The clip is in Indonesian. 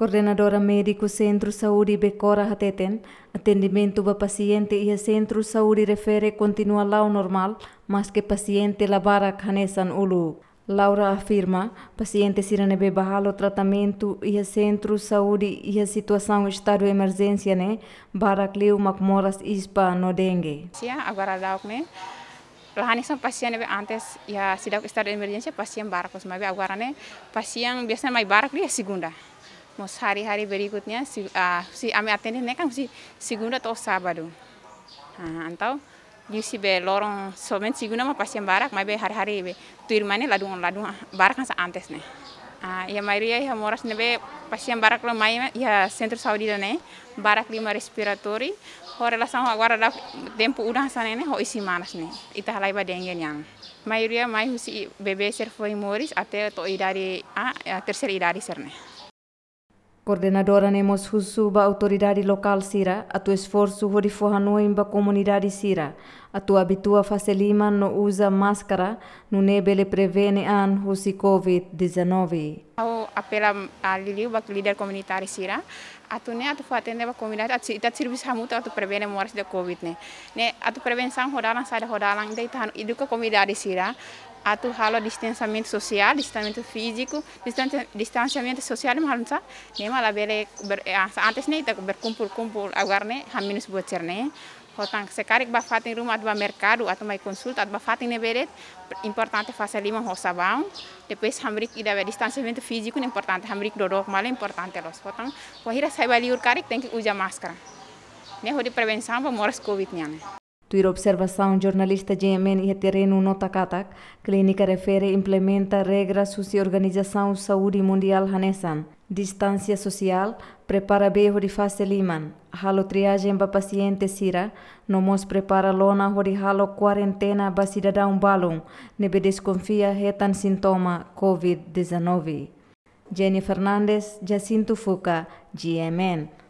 Coordenadora Médico Centro Saúde Becora Hateten, atendimiento para paciente y el Centro Saúde refere continua lao normal, más que paciente la vara Ulu. Laura afirma, paciente sirene tratamiento y el Centro Saúde y a situación estado de emergencia ne, barak ispa no dengue. Sí, lao me. La antes estado de emergencia pasien barakos agora pasien mai barak segunda. Mau sehari hari berikutnya si, uh, si ame atenden kan si si guna to sabado. Ha, ah, antau si be lorong somen si guna ma pasien barak ma be hari-hari be tuir mane ladung ladung ah, barak kan sa antes ne. Ah, ya Maria ya moras be pasien barak lo mai ya sentro Saudi ne barak lima respiratori Ho la sang agora da tempo udah sana ne ho isi manas ne ita halai ba dengen yang Maria mai husi bebe ser foi moris ate to idari a ya terser idari ser ne. Coordenadora Nemos ba Autoridade Local Sira, atu esforsu esforço Hori Fohanoimba Comunidade Sira, atu tu habitua Facelima no usa maskara no nebele prevene an Husi Covid-19. Au apela a Liliu tu lider komunitari Sira, atu ne atu fatende ba comunidade atu ita service hamuta atu prevene morte de Covid ne. Ne atu prevenção rodalan sada rodalan deita iduka comunidade Sira, ato halo distanciamento social, distanciamento físico, distanciamento social mahal sa nema la bele ber, ah, antes nih tak berkumpul-kumpul agar ne haminus buat cerne hotang sekarik ba fatin rumah atau mercado atau mai consulta atau fatin ne beret importante fase lima ho baun depois hamrik ida be distanciamento físico importante hamrik dorok mala importante los hotang wahira sai baliur karik tem que maskara. máscara ne hodi prevenção ba moras covid nyane Tuir observação, jornalista GMN e terreno nota Takatak, clínica refere implementa regras sobre Organização Saúde Mundial Hanesan. Distância social, prepara beijo de face liman. Halo triagem para paciente sira, nomos prepara lona hori halo quarentena ba cidadão balum, nebe desconfia retan sintoma COVID-19. Jenny Fernandes, Jacinto Fuca, GMN.